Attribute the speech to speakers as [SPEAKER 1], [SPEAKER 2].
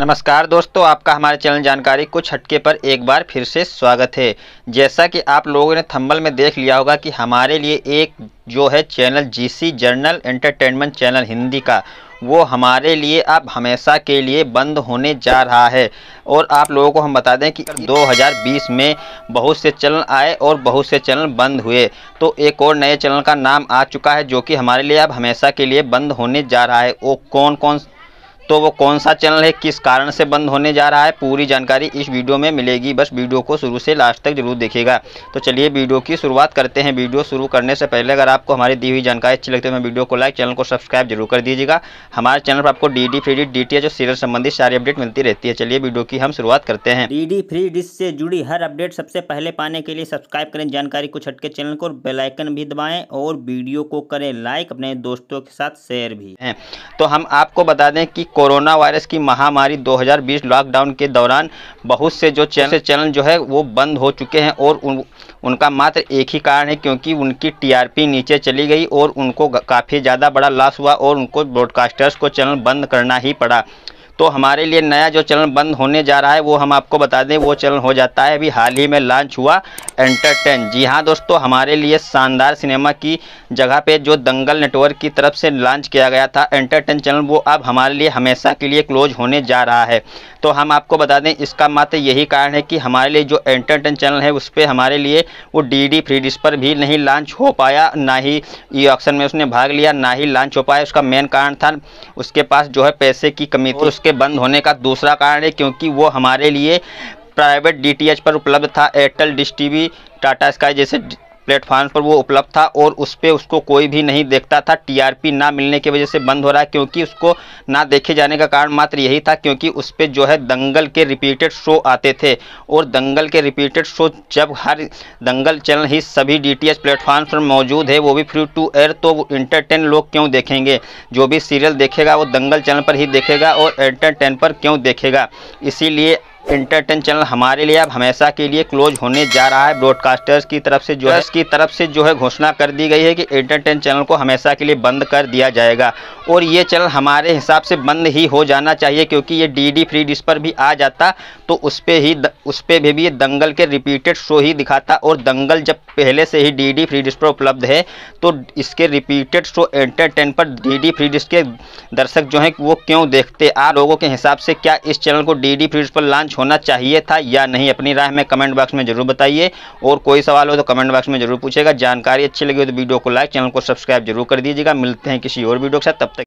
[SPEAKER 1] नमस्कार दोस्तों आपका हमारे चैनल जानकारी कुछ हटके पर एक बार फिर से स्वागत है जैसा कि आप लोगों ने थंबल में देख लिया होगा कि हमारे लिए एक जो है channel GEC general entertainment channel Hindi का वो हमारे लिए अब हमेशा के लिए बंद होने जा रहा है और आप लोगों को हम बता दें कि 2020 में बहुत से चैनल आए और बहुत से चैनल बंद हुए तो एक और नए चैनल का नाम आ चुका है जो कि हमारे लिए अब हमेशा के लिए बंद होने जा रहा है वो कौन कौन तो वो कौन सा चैनल है किस कारण से बंद होने जा रहा है पूरी जानकारी इस वीडियो में मिलेगी बस वीडियो को शुरू से लास्ट तक जरूर देखेगा तो चलिए वीडियो की शुरुआत करते हैं वीडियो शुरू करने से पहले अगर आपको हमारी दी हुई जानकारी अच्छी लगती है तो वीडियो को लाइक चैनल को सब्सक्राइब जरूर कर दीजिएगा हमारे चैनल पर आपको D D free D T और सीरियल संबंधित सारी अपडेट मिलती रहती है चलिए वीडियो की हम शुरुआत करते हैं डी डी फ्री डिश से जुड़ी हर अपडेट सबसे पहले पाने के लिए सब्सक्राइब करें जानकारी कुछ हटके चैनल को बेलाइकन भी दबाएं और वीडियो को करें लाइक अपने दोस्तों के साथ शेयर भी तो हम आपको बता दें कि कोरोना वायरस की महामारी 2020 लॉकडाउन के दौरान बहुत से जो चैनल चैनल जो है वो बंद हो चुके हैं और उन, उनका मात्र एक ही कारण है क्योंकि उनकी टीआरपी नीचे चली गई और उनको काफ़ी ज़्यादा बड़ा लॉस हुआ और उनको ब्रॉडकास्टर्स को चैनल बंद करना ही पड़ा तो हमारे लिए नया जो चैनल बंद होने जा रहा है वो हम आपको बता दें वो चैनल हो जाता है अभी हाल ही में लॉन्च हुआ एंटरटेन जी हाँ दोस्तों हमारे लिए शानदार सिनेमा की जगह पे जो दंगल नेटवर्क की तरफ से लॉन्च किया गया था एंटरटेन चैनल वो अब हमारे लिए हमेशा के लिए क्लोज होने जा रहा है तो हम आपको बता दें इसका मात्र यही कारण है कि हमारे लिए जो एंटरटेन चैनल है उस पर हमारे लिए वो डी डी फ्री डिश पर भी नहीं लॉन्च हो पाया ना ही ई ऑक्शन में उसने भाग लिया ना ही लॉन्च हो पाया उसका मेन कारण था उसके पास जो है पैसे की कमी थी उसके के बंद होने का दूसरा कारण है क्योंकि वो हमारे लिए प्राइवेट डीटीएच पर उपलब्ध था Airtel Dish TV Tata Sky जैसे प्लेटफॉर्म्स पर वो उपलब्ध था और उस पर उसको कोई भी नहीं देखता था टीआरपी ना मिलने की वजह से बंद हो रहा है क्योंकि उसको ना देखे जाने का कारण मात्र यही था क्योंकि उस पर जो है दंगल के रिपीटेड शो आते थे और दंगल के रिपीटेड शो जब हर दंगल चैनल ही सभी डी टी प्लेटफॉर्म्स पर मौजूद है वो भी फ्री टू एयर तो इंटरटेन लोग क्यों देखेंगे जो भी सीरियल देखेगा वो दंगल चैनल पर ही देखेगा और एंटरटेन पर क्यों देखेगा इसीलिए इंटरटेन चैनल हमारे लिए अब हमेशा के लिए क्लोज होने जा रहा है ब्रॉडकास्टर्स की तरफ से जो है इसकी तरफ से जो है घोषणा कर दी गई है कि इंटरटेन चैनल को हमेशा के लिए बंद कर दिया जाएगा और ये चैनल हमारे हिसाब से बंद ही हो जाना चाहिए क्योंकि ये डी डी फ्री डिश पर भी आ जाता तो उस पर ही द, उस पर भी, भी ये दंगल के रिपीटेड शो ही दिखाता और दंगल जब पहले से ही डी डी फ्री डिश पर उपलब्ध है तो इसके रिपीटेड शो एंटरटेन पर डी डी फ्री डिश के दर्शक जो हैं वो क्यों देखते आ लोगों के हिसाब से क्या इस चैनल को डी डी फ्री डिश पर लॉन्च होना चाहिए था या नहीं अपनी राय में कमेंट बॉक्स में जरूर बताइए और कोई सवाल हो तो कमेंट बॉक्स में जरूर पूछेगा जानकारी अच्छी लगी हो तो वीडियो को लाइक चैनल को सब्सक्राइब जरूर कर दीजिएगा मिलते हैं किसी और वीडियो के साथ तब तक